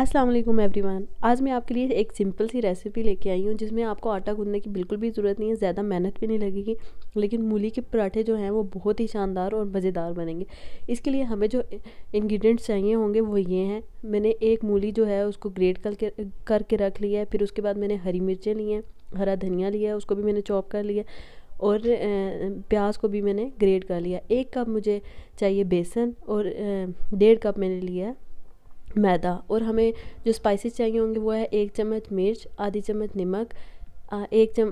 अस्सलाम वालेकुम एवरीवन आज मैं आपके लिए एक सिंपल सी रेसिपी लेके आई हूँ जिसमें आपको आटा गूंदने की बिल्कुल भी ज़रूरत नहीं है ज़्यादा मेहनत भी नहीं लगेगी लेकिन मूली के पराठे जो हैं वो बहुत ही शानदार और मज़ेदार बनेंगे इसके लिए हमें जो इंग्रेडिएंट्स चाहिए होंगे वो ये हैं मैंने एक मूली जो है उसको ग्रेट करके करके रख लिया है फिर उसके बाद मैंने हरी मिर्चें ली हैं हरा धनिया लिया है उसको भी मैंने चॉप कर लिया और प्याज को भी मैंने ग्रेट कर लिया एक कप मुझे चाहिए बेसन और डेढ़ कप मैंने लिया है मैदा और हमें जो स्पाइसेस चाहिए होंगे वो है एक चम्मच मिर्च आधी चम्मच नमक एक चम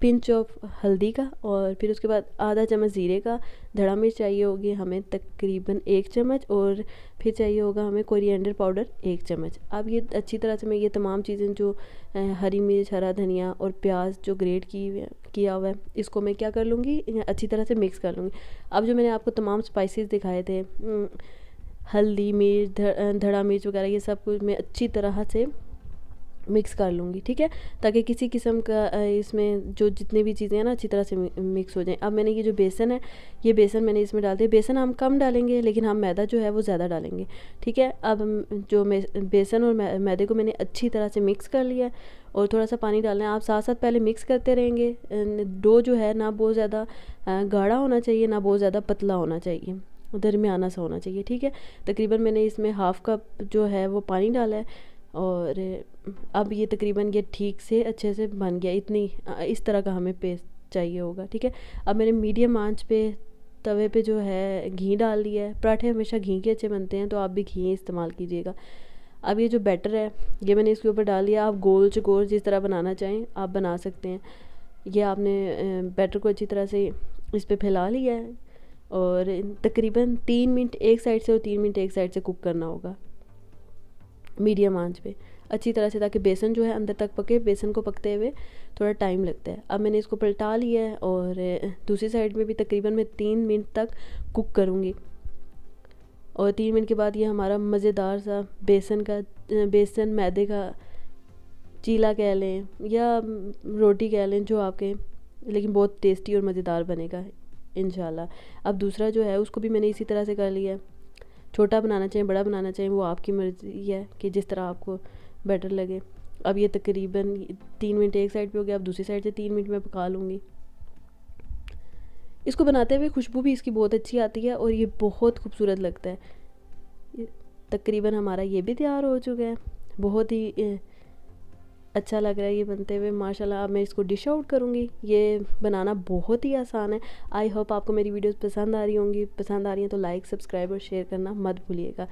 पिंच ऑफ हल्दी का और फिर उसके बाद आधा चम्मच ज़ीरे का धड़ा मिर्च चाहिए होगी हमें तकरीबन एक चम्मच और फिर चाहिए होगा हमें कोरिएंडर पाउडर एक चम्मच अब ये अच्छी तरह से मैं ये तमाम चीज़ें जो हरी मिर्च हरा धनिया और प्याज जो ग्रेट की किया हुआ है इसको मैं क्या कर लूँगी अच्छी तरह से मिक्स कर लूँगी अब जो मैंने आपको तमाम स्पाइसेस दिखाए थे हल्दी मिर्च धड़ा मिर्च वगैरह ये सब कुछ मैं अच्छी तरह से मिक्स कर लूँगी ठीक है ताकि किसी किस्म का इसमें जो जितनी भी चीज़ें हैं ना अच्छी तरह से मिक्स हो जाएं अब मैंने ये जो बेसन है ये बेसन मैंने इसमें डाल दिया बेसन हम कम डालेंगे लेकिन हम मैदा जो है वो ज़्यादा डालेंगे ठीक है अब जो बेसन और मैदे को मैंने अच्छी तरह से मिक्स कर लिया और थोड़ा सा पानी डालना है आप साथ साथ पहले मिक्स करते रहेंगे डो जो है ना बहुत ज़्यादा गाढ़ा होना चाहिए ना बहुत ज़्यादा पतला होना चाहिए दरमियाना सा होना चाहिए ठीक है तकरीबन मैंने इसमें हाफ़ कप जो है वो पानी डाला है और अब ये तकरीबन ये ठीक से अच्छे से बन गया इतनी इस तरह का हमें पेस्ट चाहिए होगा ठीक है अब मैंने मीडियम आंच पे तवे पे जो है घी डाल दिया है पराठे हमेशा घी के अच्छे बनते हैं तो आप भी घी इस्तेमाल कीजिएगा अब ये जो बैटर है ये मैंने इसके ऊपर डाल दिया आप गोल चकोर जिस तरह बनाना चाहें आप बना सकते हैं ये आपने बैटर को अच्छी तरह से इस पर फैला लिया है और तकरीबन तीन मिनट एक साइड से और तीन मिनट एक साइड से कुक करना होगा मीडियम आंच पे अच्छी तरह से ताकि बेसन जो है अंदर तक पके बेसन को पकते हुए थोड़ा टाइम लगता है अब मैंने इसको पलटा लिया है और दूसरी साइड में भी तकरीबन मैं तीन मिनट तक कुक करूँगी और तीन मिनट के बाद ये हमारा मज़ेदार सा बेसन का बेसन मैदे का चीला कह लें या रोटी कह लें जो आप कहें लेकिन बहुत टेस्टी और मज़ेदार बनेगा इन अब दूसरा जो है उसको भी मैंने इसी तरह से कर लिया है छोटा बनाना चाहिए बड़ा बनाना चाहिए वो आपकी मर्ज़ी है कि जिस तरह आपको बेटर लगे अब ये तकरीबन तीन मिनट एक साइड पे हो गया अब दूसरी साइड से तीन मिनट में पका लूँगी इसको बनाते हुए खुशबू भी इसकी बहुत अच्छी आती है और ये बहुत खूबसूरत लगता है तकरीबन हमारा ये भी तैयार हो चुका है बहुत ही अच्छा लग रहा है ये बनते हुए माशाल्लाह अब मैं इसको डिश आउट करूँगी ये बनाना बहुत ही आसान है आई होप आपको मेरी वीडियोस पसंद आ रही होंगी पसंद आ रही हैं तो लाइक सब्सक्राइब और शेयर करना मत भूलिएगा